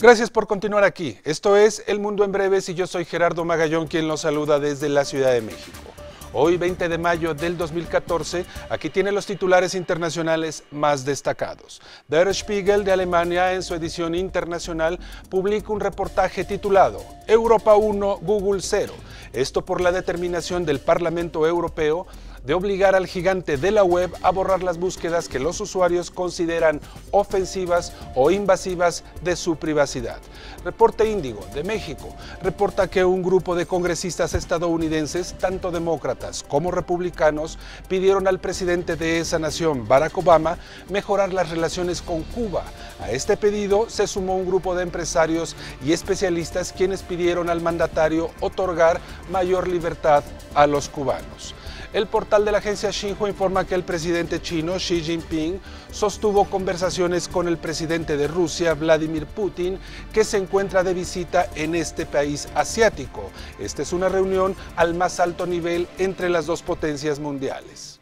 Gracias por continuar aquí. Esto es El Mundo en Breves y yo soy Gerardo Magallón quien los saluda desde la Ciudad de México. Hoy 20 de mayo del 2014, aquí tienen los titulares internacionales más destacados. Der Spiegel de Alemania en su edición internacional publica un reportaje titulado Europa 1, Google 0. Esto por la determinación del Parlamento Europeo de obligar al gigante de la web a borrar las búsquedas que los usuarios consideran ofensivas o invasivas de su privacidad. Reporte Índigo de México reporta que un grupo de congresistas estadounidenses, tanto demócratas como republicanos, pidieron al presidente de esa nación, Barack Obama, mejorar las relaciones con Cuba. A este pedido se sumó un grupo de empresarios y especialistas quienes pidieron al mandatario otorgar mayor libertad a los cubanos. El portal de la agencia Xinhua informa que el presidente chino Xi Jinping sostuvo conversaciones con el presidente de Rusia, Vladimir Putin, que se encuentra de visita en este país asiático. Esta es una reunión al más alto nivel entre las dos potencias mundiales.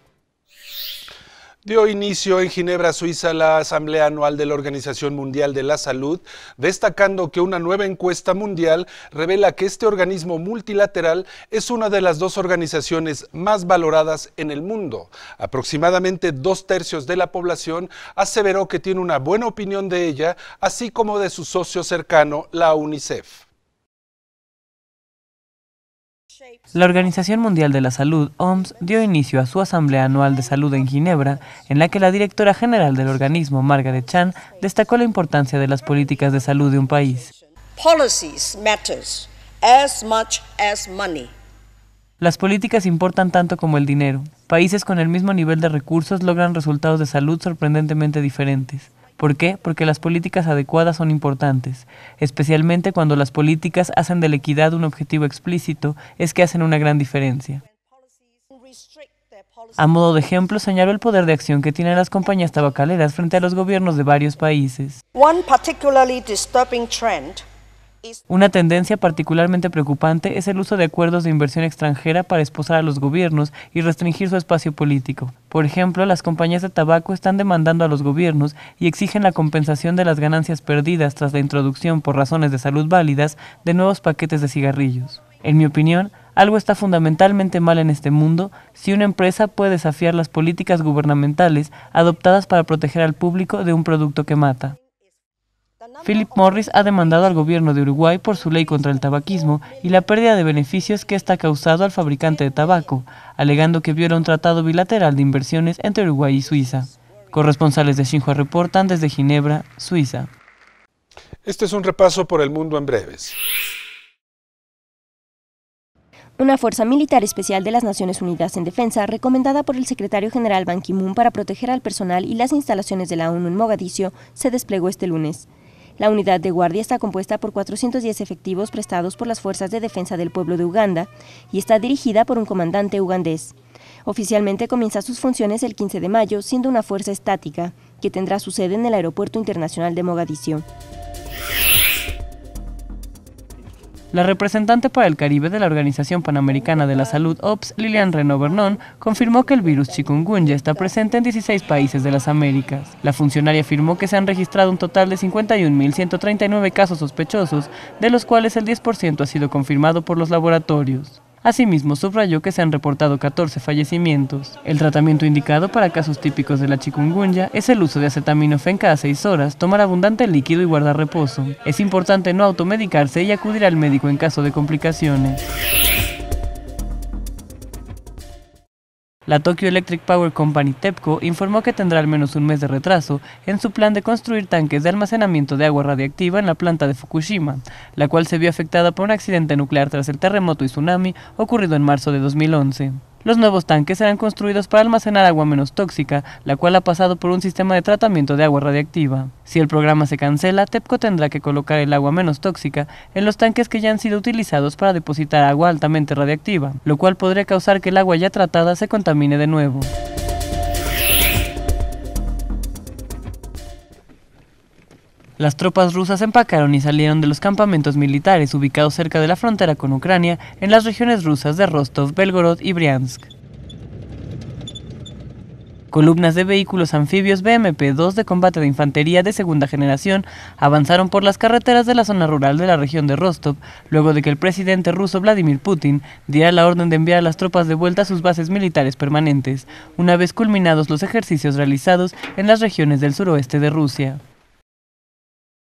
Dio inicio en Ginebra, Suiza, la Asamblea Anual de la Organización Mundial de la Salud, destacando que una nueva encuesta mundial revela que este organismo multilateral es una de las dos organizaciones más valoradas en el mundo. Aproximadamente dos tercios de la población aseveró que tiene una buena opinión de ella, así como de su socio cercano, la UNICEF. La Organización Mundial de la Salud, OMS, dio inicio a su Asamblea Anual de Salud en Ginebra, en la que la directora general del organismo, Margaret Chan, destacó la importancia de las políticas de salud de un país. Las políticas importan tanto como el dinero. Países con el mismo nivel de recursos logran resultados de salud sorprendentemente diferentes. ¿Por qué? Porque las políticas adecuadas son importantes, especialmente cuando las políticas hacen de la equidad un objetivo explícito, es que hacen una gran diferencia. A modo de ejemplo, señalo el poder de acción que tienen las compañías tabacaleras frente a los gobiernos de varios países. Una tendencia particularmente preocupante es el uso de acuerdos de inversión extranjera para esposar a los gobiernos y restringir su espacio político. Por ejemplo, las compañías de tabaco están demandando a los gobiernos y exigen la compensación de las ganancias perdidas tras la introducción por razones de salud válidas de nuevos paquetes de cigarrillos. En mi opinión, algo está fundamentalmente mal en este mundo si una empresa puede desafiar las políticas gubernamentales adoptadas para proteger al público de un producto que mata. Philip Morris ha demandado al gobierno de Uruguay por su ley contra el tabaquismo y la pérdida de beneficios que está causado al fabricante de tabaco, alegando que viola un tratado bilateral de inversiones entre Uruguay y Suiza. Corresponsales de Xinhua reportan desde Ginebra, Suiza. Este es un repaso por el mundo en breves. Una fuerza militar especial de las Naciones Unidas en defensa, recomendada por el secretario general Ban Ki-moon para proteger al personal y las instalaciones de la ONU en Mogadiscio, se desplegó este lunes. La unidad de guardia está compuesta por 410 efectivos prestados por las Fuerzas de Defensa del Pueblo de Uganda y está dirigida por un comandante ugandés. Oficialmente comienza sus funciones el 15 de mayo, siendo una fuerza estática, que tendrá su sede en el Aeropuerto Internacional de Mogadiscio. La representante para el Caribe de la Organización Panamericana de la Salud, OPS, Lilian Reno Vernon, confirmó que el virus chikungunya está presente en 16 países de las Américas. La funcionaria afirmó que se han registrado un total de 51.139 casos sospechosos, de los cuales el 10% ha sido confirmado por los laboratorios. Asimismo, subrayó que se han reportado 14 fallecimientos. El tratamiento indicado para casos típicos de la chikungunya es el uso de acetaminofén cada 6 horas, tomar abundante líquido y guardar reposo. Es importante no automedicarse y acudir al médico en caso de complicaciones. La Tokyo Electric Power Company TEPCO informó que tendrá al menos un mes de retraso en su plan de construir tanques de almacenamiento de agua radiactiva en la planta de Fukushima, la cual se vio afectada por un accidente nuclear tras el terremoto y tsunami ocurrido en marzo de 2011. Los nuevos tanques serán construidos para almacenar agua menos tóxica, la cual ha pasado por un sistema de tratamiento de agua radiactiva. Si el programa se cancela, TEPCO tendrá que colocar el agua menos tóxica en los tanques que ya han sido utilizados para depositar agua altamente radiactiva, lo cual podría causar que el agua ya tratada se contamine de nuevo. Las tropas rusas empacaron y salieron de los campamentos militares ubicados cerca de la frontera con Ucrania en las regiones rusas de Rostov, Belgorod y Briansk. Columnas de vehículos anfibios BMP-2 de combate de infantería de segunda generación avanzaron por las carreteras de la zona rural de la región de Rostov, luego de que el presidente ruso Vladimir Putin diera la orden de enviar a las tropas de vuelta a sus bases militares permanentes, una vez culminados los ejercicios realizados en las regiones del suroeste de Rusia.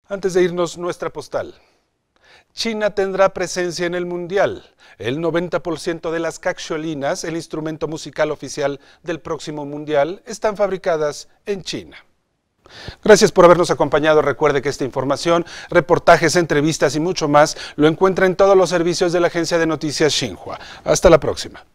Antes de irnos, nuestra postal. China tendrá presencia en el Mundial. El 90% de las Caxiolinas, el instrumento musical oficial del próximo Mundial, están fabricadas en China. Gracias por habernos acompañado. Recuerde que esta información, reportajes, entrevistas y mucho más lo encuentra en todos los servicios de la agencia de noticias Xinhua. Hasta la próxima.